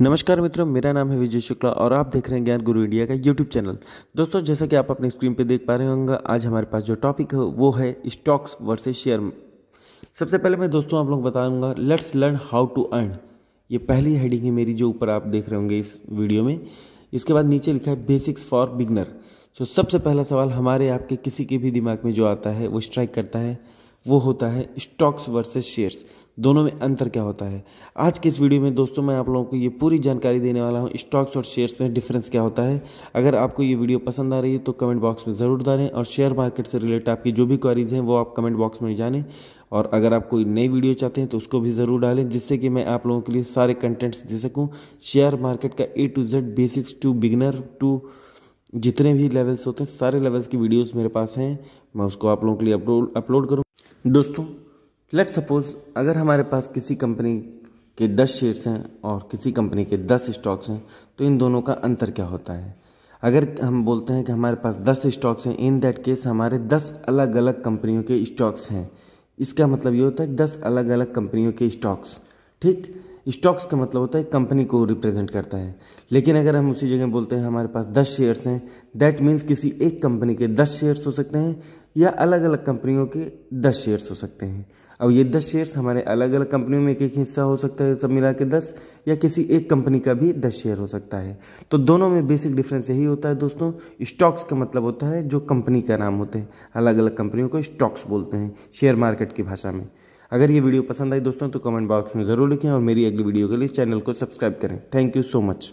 नमस्कार मित्रों मेरा नाम है विजय शुक्ला और आप देख रहे हैं ज्ञान गुरु इंडिया का यूट्यूब चैनल दोस्तों जैसा कि आप अपने स्क्रीन पे देख पा रहे होंगे आज हमारे पास जो टॉपिक है वो है स्टॉक्स वर्सेस शेयर सबसे पहले मैं दोस्तों आप लोग बताऊंगा let's learn how to earn ये पहली हेडिंग है मेरी जो ऊपर आप देख रहे होंगे इस वीडियो में इसके बाद नीचे लिखा है बेसिक्स फॉर बिगनर सो सबसे पहला सवाल हमारे आपके किसी के भी दिमाग में जो आता है वो स्ट्राइक करता है वो होता है स्टॉक्स वर्सेस शेयर्स दोनों में अंतर क्या होता है आज के इस वीडियो में दोस्तों मैं आप लोगों को ये पूरी जानकारी देने वाला हूँ स्टॉक्स और शेयर्स में डिफरेंस क्या होता है अगर आपको ये वीडियो पसंद आ रही है तो कमेंट बॉक्स में ज़रूर डालें और शेयर मार्केट से रिलेटेड आपकी जो भी क्वारीज हैं वो आप कमेंट बॉक्स में जानें और अगर आप कोई नई वीडियो चाहते हैं तो उसको भी ज़रूर डालें जिससे कि मैं आप लोगों के लिए सारे कंटेंट्स दे सकूँ शेयर मार्केट का A to Z basics to beginner to जितने भी लेवल्स होते हैं सारे लेवल्स की वीडियोज़ मेरे पास हैं मैं उसको आप लोगों के लिए अपलोड अपलोड करूँ दोस्तों लेट सपोज अगर हमारे पास किसी कंपनी के दस शेयर्स हैं और किसी कंपनी के दस स्टॉक्स हैं तो इन दोनों का अंतर क्या होता है अगर हम बोलते हैं कि हमारे पास दस स्टॉक्स हैं इन दैट केस हमारे दस अलग अलग कंपनियों के स्टॉक्स हैं इसका मतलब ये होता है दस अलग अलग कंपनियों के स्टॉक्स ठीक स्टॉक्स का मतलब होता है कंपनी को रिप्रेजेंट करता है लेकिन अगर हम उसी जगह बोलते हैं हमारे पास दस शेयर्स हैं दैट मीन्स किसी एक कंपनी के दस शेयर्स हो सकते हैं या अलग अलग कंपनियों के दस शेयर्स हो सकते हैं अब ये दस शेयर्स हमारे अलग अलग कंपनियों में एक एक हिस्सा हो सकता है सब मिला के दस या किसी एक कंपनी का भी दस शेयर हो सकता है तो दोनों में बेसिक डिफरेंस यही होता है दोस्तों स्टॉक्स का मतलब होता है जो कंपनी का नाम होते हैं अलग अलग कंपनियों को स्टॉक्स बोलते हैं शेयर मार्केट की भाषा में अगर ये वीडियो पसंद आई दोस्तों तो कमेंट बॉक्स में ज़रूर लिखें और मेरी अगली वीडियो के लिए चैनल को सब्सक्राइब करें थैंक यू सो मच